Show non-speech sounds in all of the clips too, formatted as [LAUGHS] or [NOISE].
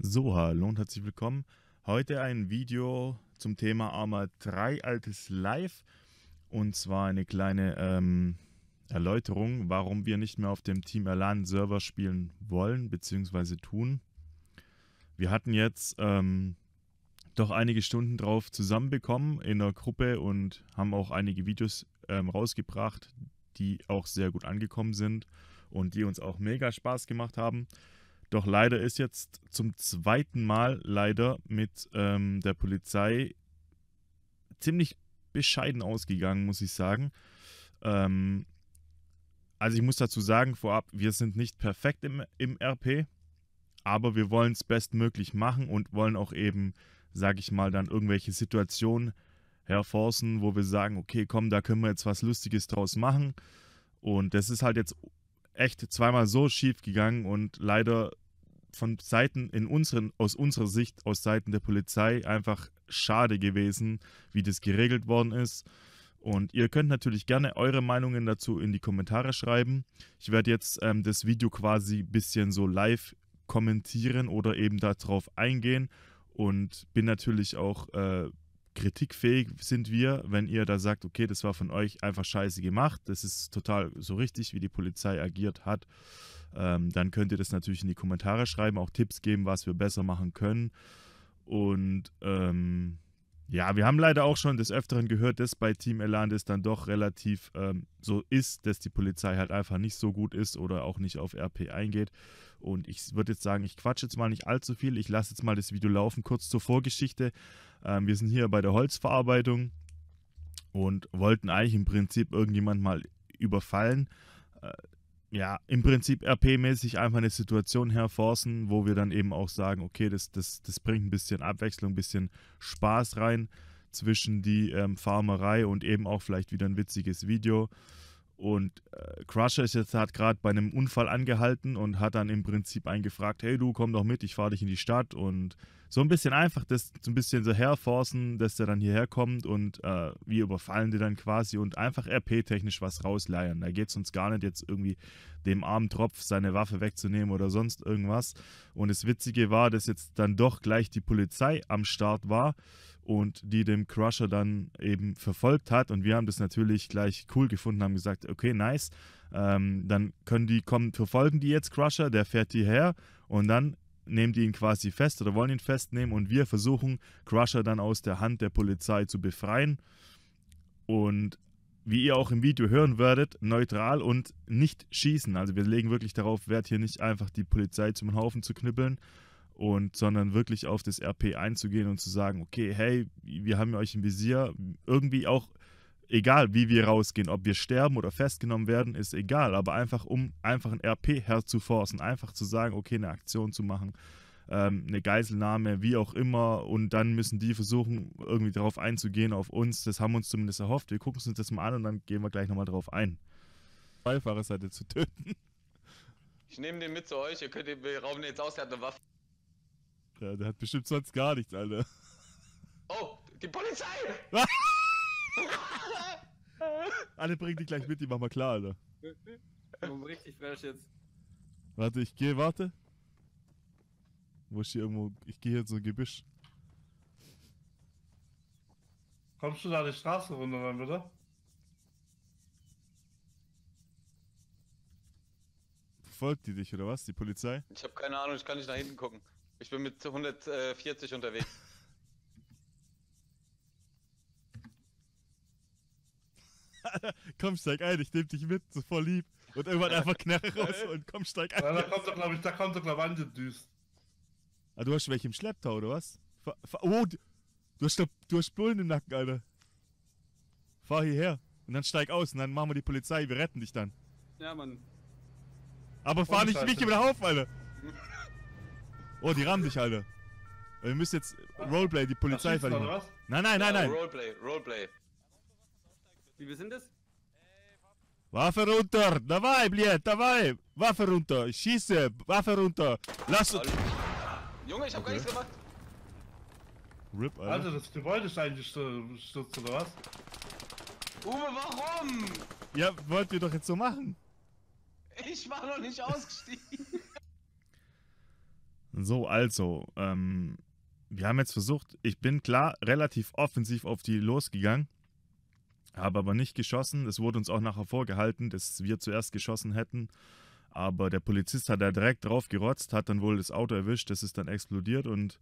So, hallo und herzlich willkommen. Heute ein Video zum Thema Arma 3 altes Live und zwar eine kleine ähm, Erläuterung, warum wir nicht mehr auf dem Team Alan Server spielen wollen bzw. tun. Wir hatten jetzt ähm, doch einige Stunden drauf zusammenbekommen in der Gruppe und haben auch einige Videos ähm, rausgebracht, die auch sehr gut angekommen sind und die uns auch mega Spaß gemacht haben. Doch leider ist jetzt zum zweiten Mal leider mit ähm, der Polizei ziemlich bescheiden ausgegangen, muss ich sagen. Ähm, also ich muss dazu sagen, vorab, wir sind nicht perfekt im, im RP, aber wir wollen es bestmöglich machen und wollen auch eben, sage ich mal, dann irgendwelche Situationen hervorsen, wo wir sagen, okay, komm, da können wir jetzt was Lustiges draus machen. Und das ist halt jetzt echt zweimal so schief gegangen und leider von Seiten in unseren, aus unserer Sicht, aus Seiten der Polizei einfach schade gewesen, wie das geregelt worden ist. Und ihr könnt natürlich gerne eure Meinungen dazu in die Kommentare schreiben. Ich werde jetzt ähm, das Video quasi ein bisschen so live kommentieren oder eben darauf eingehen und bin natürlich auch äh, kritikfähig sind wir, wenn ihr da sagt, okay, das war von euch einfach scheiße gemacht, das ist total so richtig, wie die Polizei agiert hat, ähm, dann könnt ihr das natürlich in die Kommentare schreiben, auch Tipps geben, was wir besser machen können. Und ähm, ja, wir haben leider auch schon des Öfteren gehört, dass bei Team Elan das dann doch relativ ähm, so ist, dass die Polizei halt einfach nicht so gut ist oder auch nicht auf RP eingeht. Und ich würde jetzt sagen, ich quatsche jetzt mal nicht allzu viel. Ich lasse jetzt mal das Video laufen, kurz zur Vorgeschichte. Ähm, wir sind hier bei der Holzverarbeitung und wollten eigentlich im Prinzip irgendjemand mal überfallen. Äh, ja, im Prinzip RP-mäßig einfach eine Situation herforcen, wo wir dann eben auch sagen, okay, das, das, das bringt ein bisschen Abwechslung, ein bisschen Spaß rein zwischen die ähm, Farmerei und eben auch vielleicht wieder ein witziges Video. Und äh, Crusher ist jetzt hat gerade bei einem Unfall angehalten und hat dann im Prinzip einen gefragt, hey du, komm doch mit, ich fahre dich in die Stadt und so ein bisschen einfach das so ein bisschen so herforcen, dass der dann hierher kommt und äh, wir überfallen die dann quasi und einfach RP-technisch was rausleiern. Da geht es uns gar nicht jetzt irgendwie dem armen Tropf seine Waffe wegzunehmen oder sonst irgendwas. Und das Witzige war, dass jetzt dann doch gleich die Polizei am Start war und die dem Crusher dann eben verfolgt hat. Und wir haben das natürlich gleich cool gefunden, haben gesagt, okay, nice. Ähm, dann können die kommen, verfolgen die jetzt Crusher, der fährt hierher und dann nehmen die ihn quasi fest oder wollen ihn festnehmen und wir versuchen Crusher dann aus der Hand der Polizei zu befreien. Und wie ihr auch im Video hören werdet, neutral und nicht schießen. Also wir legen wirklich darauf Wert, hier nicht einfach die Polizei zum Haufen zu knüppeln, und sondern wirklich auf das RP einzugehen und zu sagen, okay, hey, wir haben euch im Visier, irgendwie auch egal, wie wir rausgehen, ob wir sterben oder festgenommen werden, ist egal, aber einfach um einfach ein RP herzuforsen, einfach zu sagen, okay, eine Aktion zu machen, ähm, eine Geiselnahme, wie auch immer, und dann müssen die versuchen, irgendwie darauf einzugehen, auf uns. Das haben wir uns zumindest erhofft. Wir gucken uns das mal an und dann gehen wir gleich nochmal drauf ein. Beifahrer seid zu töten. Ich nehme den mit zu euch, ihr könnt den Raum jetzt aus, der hat eine Waffe. Ja, der hat bestimmt sonst gar nichts, Alter. Oh, die Polizei! [LAUGHS] Alle bringen die gleich mit, die machen wir klar, Alter. Richtig fresh jetzt. Warte, ich gehe, warte. Wo ist hier irgendwo. Ich gehe jetzt so ein Gebüsch. Kommst du da die Straße runter dann bitte? Verfolgt die dich oder was? Die Polizei? Ich habe keine Ahnung, ich kann nicht nach hinten gucken. Ich bin mit 140 äh, unterwegs. [LAUGHS] komm, steig ein, ich nehm dich mit, so voll lieb. Und irgendwann einfach Knarre [LAUGHS] raus und komm, steig ein. Ja, da kommt doch, glaube ich, da kommt doch eine Wand düst. Ah, du hast welche im Schlepptau, oder was? Fa oh, du hast, du hast Bullen im Nacken, Alter. Fahr hierher und dann steig aus und dann machen wir die Polizei, wir retten dich dann. Ja, Mann. Aber fahr nicht mich über den Haufen, Alter. [LAUGHS] Oh, die rammen dich alle. Wir müssen jetzt Roleplay, die Polizei Ach, verlieren. Was? Nein, nein, nein, nein. Ja, Roleplay, Roleplay. Wie wir sind es? Waffe runter! Dabei, Bliet, dabei! Waffe runter! Ich Schieße! Waffe runter! Lass uns! Junge, ich hab okay. gar nichts gemacht! Rip, Alter. Alter, das Gebäude ist eingestürzt, oder was? Uwe, warum? Ja, wollt ihr doch jetzt so machen? Ich war noch nicht ausgestiegen! So, also, ähm, wir haben jetzt versucht, ich bin klar relativ offensiv auf die losgegangen, habe aber nicht geschossen. Es wurde uns auch nachher vorgehalten, dass wir zuerst geschossen hätten. Aber der Polizist hat da direkt drauf gerotzt, hat dann wohl das Auto erwischt, das ist dann explodiert und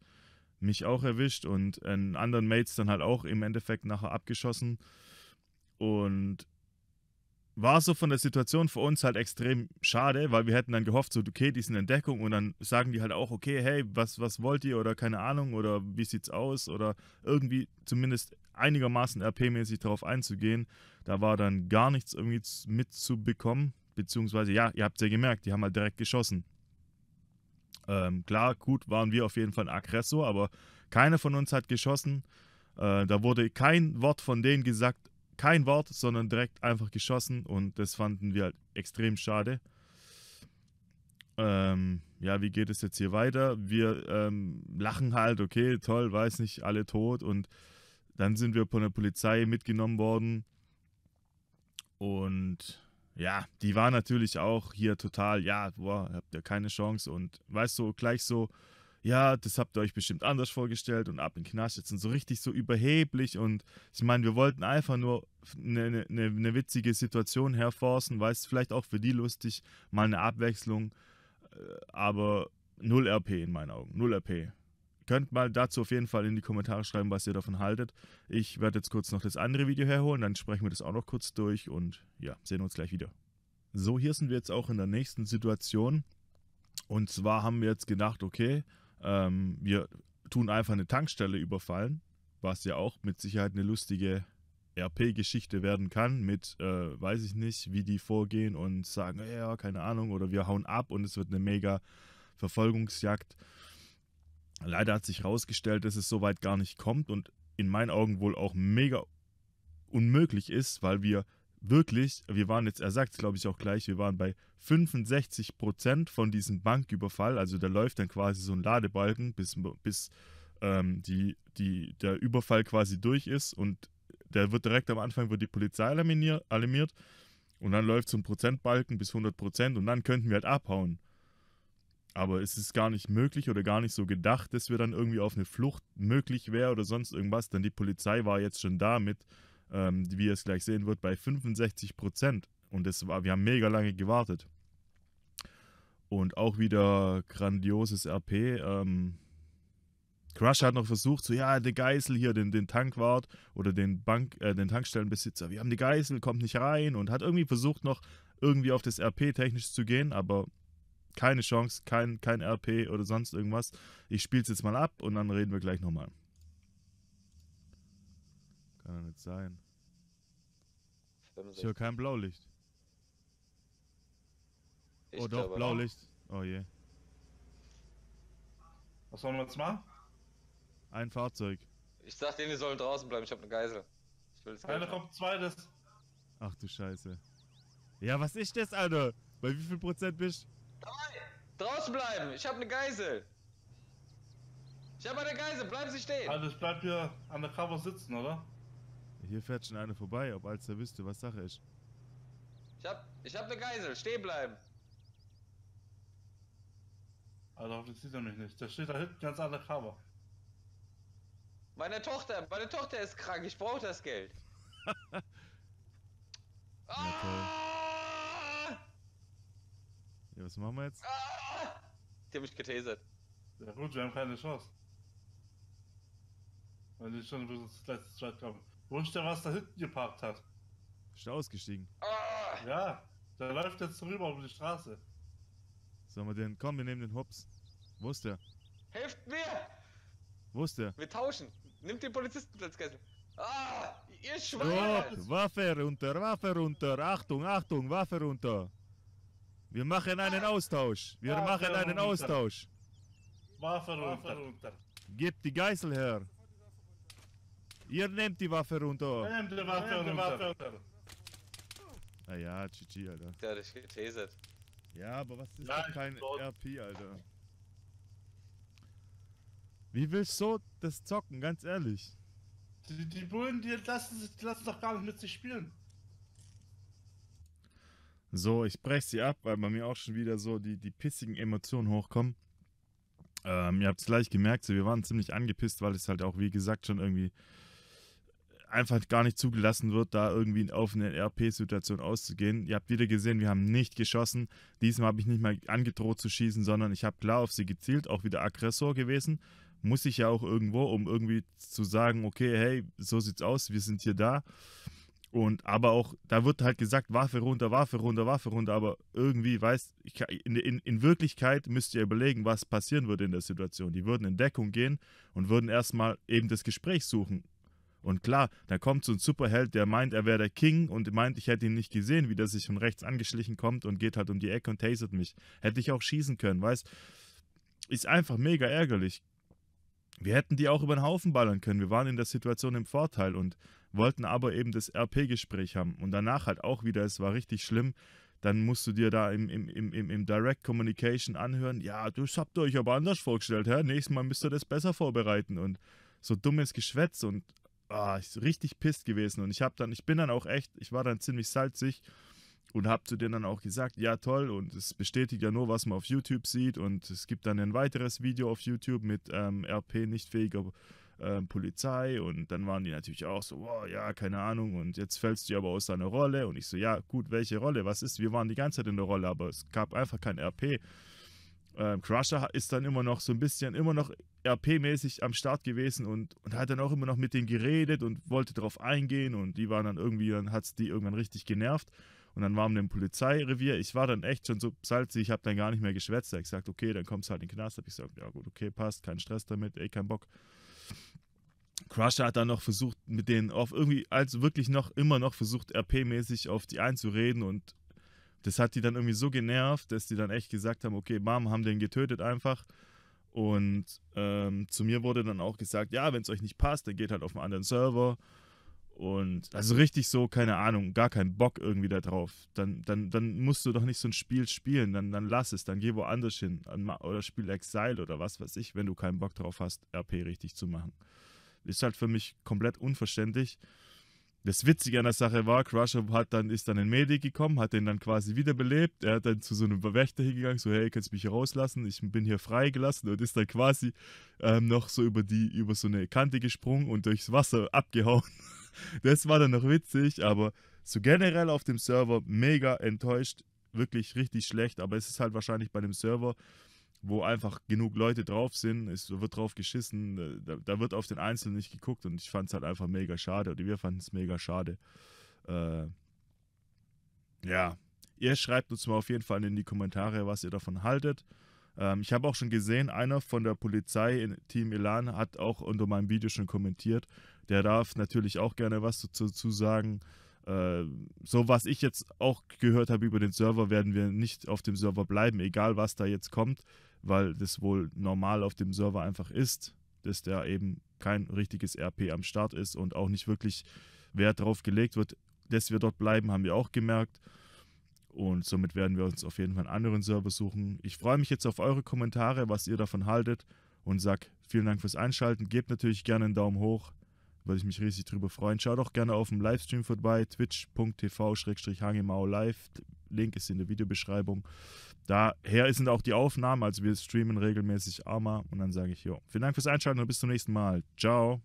mich auch erwischt und äh, einen anderen Mates dann halt auch im Endeffekt nachher abgeschossen. Und war so von der Situation für uns halt extrem schade, weil wir hätten dann gehofft, so, okay, die sind Entdeckung und dann sagen die halt auch, okay, hey, was, was wollt ihr oder keine Ahnung oder wie sieht's aus oder irgendwie zumindest einigermaßen RP-mäßig darauf einzugehen. Da war dann gar nichts irgendwie mitzubekommen, beziehungsweise, ja, ihr habt ja gemerkt, die haben halt direkt geschossen. Ähm, klar, gut, waren wir auf jeden Fall ein Aggressor, aber keiner von uns hat geschossen. Äh, da wurde kein Wort von denen gesagt, kein Wort, sondern direkt einfach geschossen und das fanden wir halt extrem schade. Ähm, ja, wie geht es jetzt hier weiter? Wir ähm, lachen halt, okay, toll, weiß nicht, alle tot und dann sind wir von der Polizei mitgenommen worden und ja, die war natürlich auch hier total, ja, boah, habt ihr keine Chance und weißt du, gleich so, ja, das habt ihr euch bestimmt anders vorgestellt und ab in Knast jetzt sind so richtig so überheblich und ich meine, wir wollten einfach nur eine, eine, eine ne witzige Situation herforcen, weil es vielleicht auch für die lustig, mal eine Abwechslung, äh, aber null RP in meinen Augen, null RP. Könnt mal dazu auf jeden Fall in die Kommentare schreiben, was ihr davon haltet. Ich werde jetzt kurz noch das andere Video herholen, dann sprechen wir das auch noch kurz durch und ja, sehen uns gleich wieder. So, hier sind wir jetzt auch in der nächsten Situation. Und zwar haben wir jetzt gedacht, okay, ähm, wir tun einfach eine Tankstelle überfallen, was ja auch mit Sicherheit eine lustige RP-Geschichte werden kann mit, äh, weiß ich nicht, wie die vorgehen und sagen, ja, keine Ahnung, oder wir hauen ab und es wird eine mega Verfolgungsjagd. Leider hat sich herausgestellt, dass es so weit gar nicht kommt und in meinen Augen wohl auch mega unmöglich ist, weil wir wirklich, wir waren jetzt, er sagt es glaube ich auch gleich, wir waren bei 65 von diesem Banküberfall. Also da läuft dann quasi so ein Ladebalken, bis, bis ähm, die, die, der Überfall quasi durch ist und der wird direkt am Anfang wird die Polizei alarmiert und dann läuft so ein Prozentbalken bis 100 und dann könnten wir halt abhauen. Aber es ist gar nicht möglich oder gar nicht so gedacht, dass wir dann irgendwie auf eine Flucht möglich wäre oder sonst irgendwas, denn die Polizei war jetzt schon da mit ähm, wie ihr es gleich sehen wird, bei 65 Prozent. Und das war, wir haben mega lange gewartet. Und auch wieder grandioses RP. Ähm, Crush hat noch versucht, so, ja, der Geißel hier, den, den Tankwart oder den, Bank, äh, den Tankstellenbesitzer, wir haben die Geißel, kommt nicht rein und hat irgendwie versucht, noch irgendwie auf das RP technisch zu gehen, aber keine Chance, kein, kein RP oder sonst irgendwas. Ich spiele es jetzt mal ab und dann reden wir gleich nochmal. Kann doch nicht sein. 65. Ich höre kein Blaulicht. Ich oh doch, Blaulicht. Auch. Oh je. Was sollen wir jetzt machen? Ein Fahrzeug. Ich sag denen, die sollen draußen bleiben, ich hab eine Geisel. Ich will jetzt Einer kommt zweites. Ach du Scheiße. Ja, was ist das, Alter? Bei wie viel Prozent bist du? Draußen bleiben! Ich hab eine Geisel! Ich hab eine Geisel, bleiben Sie stehen! Alles ich bleib hier an der Cover sitzen, oder? Hier fährt schon einer vorbei, ob als er wüsste, was Sache ist. Ich hab, ich hab eine Geisel, stehen bleiben. Alter, also, hoffentlich sieht er mich nicht. Der steht da hinten ganz andere Cover. Meine Tochter, meine Tochter ist krank, ich brauche das Geld. ah! [LAUGHS] Ja, was machen wir jetzt? Ah! Die haben mich getasert. Ja gut, wir haben keine Chance. Weil die schon bis ins letzte Streit kommen. Wunsch der was da hinten geparkt hat. Ist der ausgestiegen? Ah. Ja, der läuft jetzt rüber auf die Straße. Sollen wir den? Komm, wir nehmen den Hops. Wo ist der? Helft mir! Wo ist der? Wir tauschen. Nimmt den Polizistenplatz, Gessel. Ah, ihr Schweine! Stop, Waffe runter, Waffe runter. Achtung, Achtung, Waffe runter. Wir machen einen ah! Austausch. Wir ah, Waffe machen einen runter. Austausch. Waffe runter. Waffe runter. Gib die Geißel her. Ihr nehmt die Waffe runter. Nehmt die Waffe, nehmt die Waffe runter. Naja, GG, Alter. Der hat dich getasert. Ja, aber was ist denn kein tot. RP, Alter? Wie willst du das zocken, ganz ehrlich? Die, die Bullen, die lassen, die lassen doch gar nicht mit sich spielen. So, ich breche sie ab, weil bei mir auch schon wieder so die, die pissigen Emotionen hochkommen. Ähm, ihr habt es gleich gemerkt, so, wir waren ziemlich angepisst, weil es halt auch, wie gesagt, schon irgendwie einfach gar nicht zugelassen wird, da irgendwie auf eine RP-Situation auszugehen. Ihr habt wieder gesehen, wir haben nicht geschossen. Diesmal habe ich nicht mal angedroht zu schießen, sondern ich habe klar auf sie gezielt, auch wieder Aggressor gewesen. Muss ich ja auch irgendwo, um irgendwie zu sagen, okay, hey, so sieht's aus, wir sind hier da. Und aber auch, da wird halt gesagt, Waffe runter, Waffe runter, Waffe runter, aber irgendwie, weißt in, in, in Wirklichkeit müsst ihr überlegen, was passieren würde in der Situation. Die würden in Deckung gehen und würden erstmal eben das Gespräch suchen und klar, da kommt so ein Superheld, der meint, er wäre der King und meint, ich hätte ihn nicht gesehen, wie der sich von rechts angeschlichen kommt und geht halt um die Ecke und tasert mich. Hätte ich auch schießen können, weißt? Ist einfach mega ärgerlich. Wir hätten die auch über den Haufen ballern können. Wir waren in der Situation im Vorteil und wollten aber eben das RP-Gespräch haben. Und danach halt auch wieder, es war richtig schlimm, dann musst du dir da im, im, im, im Direct Communication anhören, ja, das habt ihr euch aber anders vorgestellt, hä? nächstes Mal müsst ihr das besser vorbereiten und so dummes Geschwätz und ah, ich richtig pisst gewesen. Und ich habe dann, ich bin dann auch echt, ich war dann ziemlich salzig und habe zu denen dann auch gesagt, ja toll, und es bestätigt ja nur, was man auf YouTube sieht. Und es gibt dann ein weiteres Video auf YouTube mit ähm, RP nicht fähiger äh, Polizei. Und dann waren die natürlich auch so, wow, ja, keine Ahnung. Und jetzt fällst du aber aus deiner Rolle. Und ich so, ja, gut, welche Rolle? Was ist? Wir waren die ganze Zeit in der Rolle, aber es gab einfach kein RP. Ähm, Crusher ist dann immer noch so ein bisschen, immer noch RP-mäßig am Start gewesen und, und hat dann auch immer noch mit denen geredet und wollte darauf eingehen und die waren dann irgendwie, dann hat es die irgendwann richtig genervt und dann waren wir im Polizeirevier. Ich war dann echt schon so salzig, ich habe dann gar nicht mehr geschwätzt. Da habe ich gesagt, okay, dann kommst du halt in den Knast. Habe ich gesagt, ja gut, okay, passt, kein Stress damit, ey, kein Bock. Crusher hat dann noch versucht, mit denen auf irgendwie, also wirklich noch, immer noch versucht, RP-mäßig auf die einzureden und das hat die dann irgendwie so genervt, dass die dann echt gesagt haben, okay, Mom, haben den getötet einfach. Und ähm, zu mir wurde dann auch gesagt, ja, wenn es euch nicht passt, dann geht halt auf einen anderen Server. Und also richtig so, keine Ahnung, gar keinen Bock irgendwie da drauf. Dann, dann, dann musst du doch nicht so ein Spiel spielen, dann, dann lass es, dann geh woanders hin oder spiel Exile oder was weiß ich, wenn du keinen Bock drauf hast, RP richtig zu machen. Ist halt für mich komplett unverständlich. Das Witzige an der Sache war, Crusher hat dann, ist dann in Medic gekommen, hat den dann quasi wiederbelebt. Er hat dann zu so einem Wächter hingegangen, so, hey, kannst du mich hier rauslassen, ich bin hier freigelassen und ist dann quasi ähm, noch so über die, über so eine Kante gesprungen und durchs Wasser abgehauen. [LAUGHS] das war dann noch witzig, aber so generell auf dem Server mega enttäuscht, wirklich richtig schlecht, aber es ist halt wahrscheinlich bei dem Server wo einfach genug Leute drauf sind, es wird drauf geschissen, äh, da, da wird auf den Einzelnen nicht geguckt und ich fand es halt einfach mega schade oder wir fanden es mega schade. Äh, ja, ihr schreibt uns mal auf jeden Fall in die Kommentare, was ihr davon haltet. Ähm, ich habe auch schon gesehen, einer von der Polizei in Team Elan hat auch unter meinem Video schon kommentiert. Der darf natürlich auch gerne was dazu, dazu sagen. Äh, so was ich jetzt auch gehört habe über den Server, werden wir nicht auf dem Server bleiben, egal was da jetzt kommt weil das wohl normal auf dem Server einfach ist, dass da eben kein richtiges RP am Start ist und auch nicht wirklich Wert darauf gelegt wird, dass wir dort bleiben, haben wir auch gemerkt. Und somit werden wir uns auf jeden Fall einen anderen Server suchen. Ich freue mich jetzt auf eure Kommentare, was ihr davon haltet. Und sag vielen Dank fürs Einschalten. Gebt natürlich gerne einen Daumen hoch. Würde ich mich riesig drüber freuen. Schaut auch gerne auf dem Livestream vorbei, twitch.tv-hangemau live. Link ist in der Videobeschreibung. Daher sind auch die Aufnahmen, also wir streamen regelmäßig Arma. und dann sage ich, jo, vielen Dank fürs Einschalten und bis zum nächsten Mal. Ciao.